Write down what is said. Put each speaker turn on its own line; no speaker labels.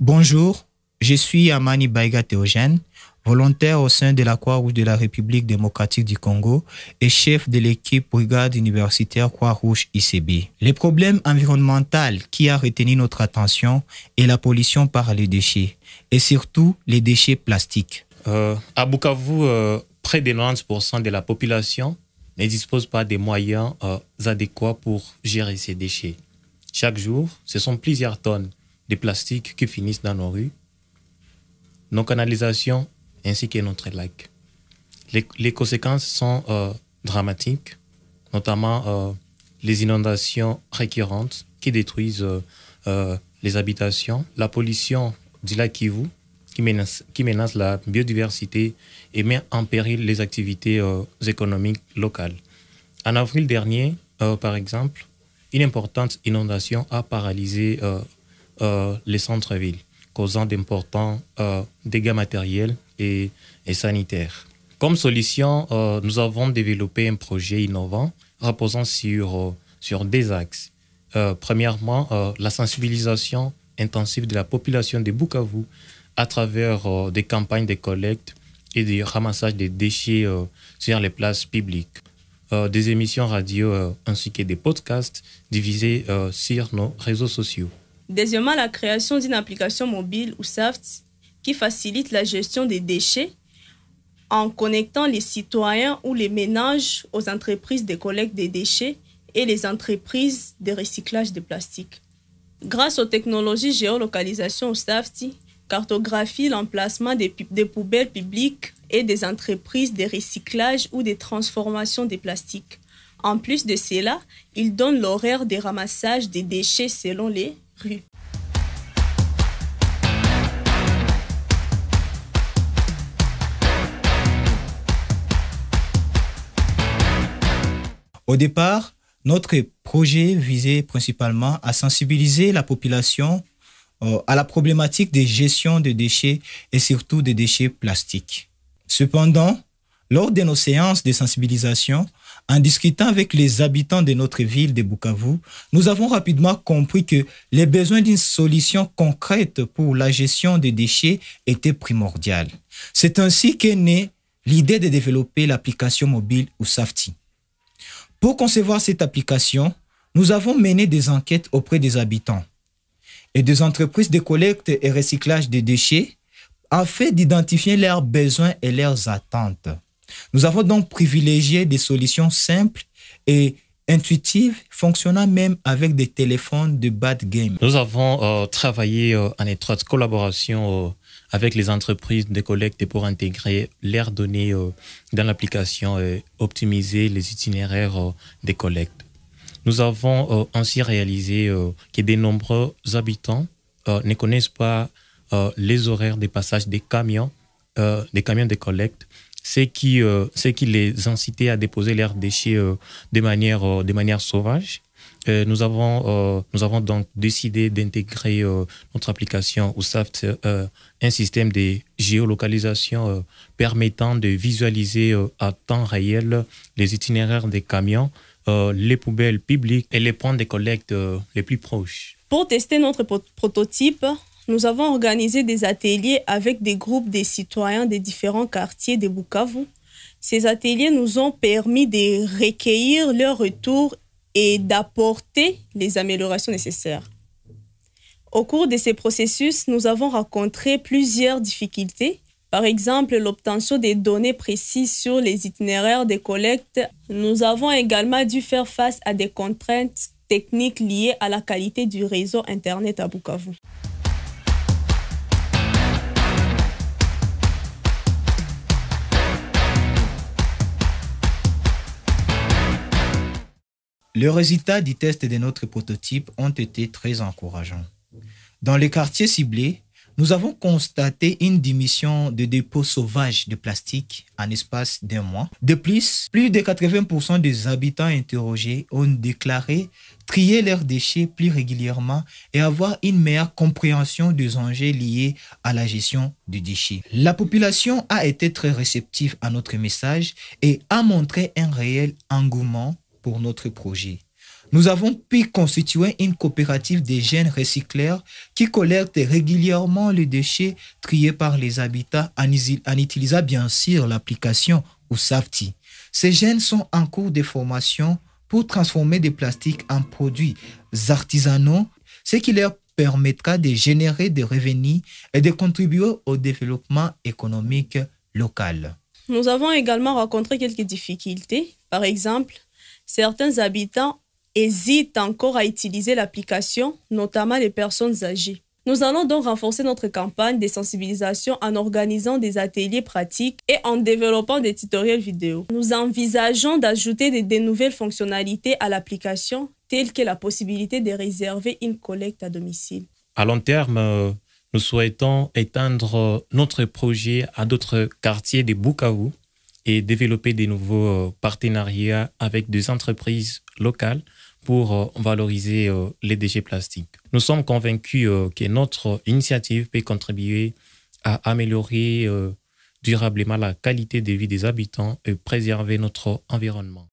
bonjour, je suis Amani Baiga Théogène, volontaire au sein de la Croix-Rouge de la République démocratique du Congo et chef de l'équipe Brigade universitaire Croix-Rouge ICB. Les problèmes environnemental qui a retenu notre attention est la pollution par les déchets et surtout les déchets plastiques.
Euh, à Bukavu, euh, près de 90% de la population ne dispose pas des moyens euh, adéquats pour gérer ces déchets. Chaque jour, ce sont plusieurs tonnes des plastiques qui finissent dans nos rues, nos canalisations ainsi que notre lac. Les, conséquences sont euh, dramatiques, notamment euh, les inondations récurrentes qui détruisent euh, les habitations, la pollution du lac Kivu qui menace, qui menace la biodiversité et met en péril les activités économiques locales. En avril dernier, par exemple, une importante inondation a paralysé euh, les centres-villes, causant d'importants euh, dégâts matériels et, sanitaires. Comme solution, euh, nous avons développé un projet innovant reposant sur, sur des axes. premièrement, la sensibilisation intensive de la population de Bukavu à travers des campagnes de collecte et de ramassage des déchets sur les places publiques. des émissions radio ainsi que des podcasts divisés sur nos réseaux sociaux.
Deuxièmement, la création d'une application mobile ou SAFT qui facilite la gestion des déchets en connectant les citoyens ou les ménages aux entreprises de collecte des déchets et les entreprises de recyclage de plastiques. Grâce aux technologies géolocalisation ou SAFT cartographie l'emplacement des, des, poubelles publiques et des entreprises de recyclage ou de transformation des plastiques. En plus de cela, il donne l'horaire des ramassages des déchets selon les
au départ, notre projet visait principalement à sensibiliser la population euh, à la problématique des gestions des déchets et surtout des déchets plastiques. Cependant, lors de nos séances de sensibilisation, en discutant avec les habitants de notre ville de Bukavu, nous avons rapidement compris que les besoins d'une solution concrète pour la gestion des déchets étaient primordiaux. C'est ainsi qu'est née l'idée de développer l'application mobile Usafti. Pour concevoir cette application, nous avons mené des enquêtes auprès des habitants et des entreprises de collecte et recyclage des déchets afin d'identifier leurs besoins et leurs attentes. Nous avons donc privilégié des solutions simples et intuitives, fonctionnant même avec des téléphones de bad game. Nous
avons euh, travaillé euh, en étroite collaboration euh, avec les entreprises de collecte pour intégrer leurs données dans l'application et optimiser les itinéraires des collectes. Nous avons ainsi réalisé que de nombreux habitants ne connaissent pas les horaires de passage des camions, des camions de collecte ce qui, euh, qui les incitait à déposer leurs déchets euh, de, manière, euh, de manière sauvage. nous avons, nous avons donc décidé d'intégrer notre application au SAFT, un système de géolocalisation permettant de visualiser à temps réel les itinéraires des camions, les poubelles publiques et les points de collecte les plus proches.
Pour tester notre prototype, nous avons organisé des ateliers avec des groupes de citoyens des différents quartiers de Bukavu. Ces ateliers nous ont permis de recueillir leurs retours et d'apporter les améliorations nécessaires. Au cours de ces processus, nous avons rencontré plusieurs difficultés, par exemple l'obtention des données précises sur les itinéraires des collectes. Nous avons également dû faire face à des contraintes techniques liées à la qualité du réseau Internet à Bukavu.
Les résultats du test de notre prototype ont été très encourageants. Dans les quartiers ciblés, nous avons constaté une diminution de dépôts sauvages de plastique en espace d'un mois. De plus, plus de 80% des habitants interrogés ont déclaré trier leurs déchets plus régulièrement et avoir une meilleure compréhension des enjeux liés à la gestion du déchet. La population a été très réceptive à notre message et a montré un réel engouement pour notre projet. Nous avons pu constituer une coopérative des jeunes recycleurs qui collecte régulièrement les déchets triés par les habitats en, utilisant bien sûr l'application Usafti. Ces jeunes sont en cours de formation pour transformer des plastiques en produits artisanaux, ce qui leur permettra de générer des revenus et de contribuer au développement économique local.
Nous avons également rencontré quelques difficultés. Par exemple, certains habitants hésitent encore à utiliser l'application, notamment les personnes âgées. Nous allons donc renforcer notre campagne de sensibilisation en organisant des ateliers pratiques et en développant des tutoriels vidéo. Nous envisageons d'ajouter de nouvelles fonctionnalités à l'application, telles que la possibilité de réserver une collecte à domicile.
À long terme, euh, nous souhaitons étendre notre projet à d'autres quartiers de Bukavu et développer des nouveaux euh, partenariats avec des entreprises locales pour euh, valoriser euh, les déchets plastiques. Nous sommes convaincus que notre initiative peut contribuer à améliorer durablement la qualité de vie des habitants et préserver notre environnement.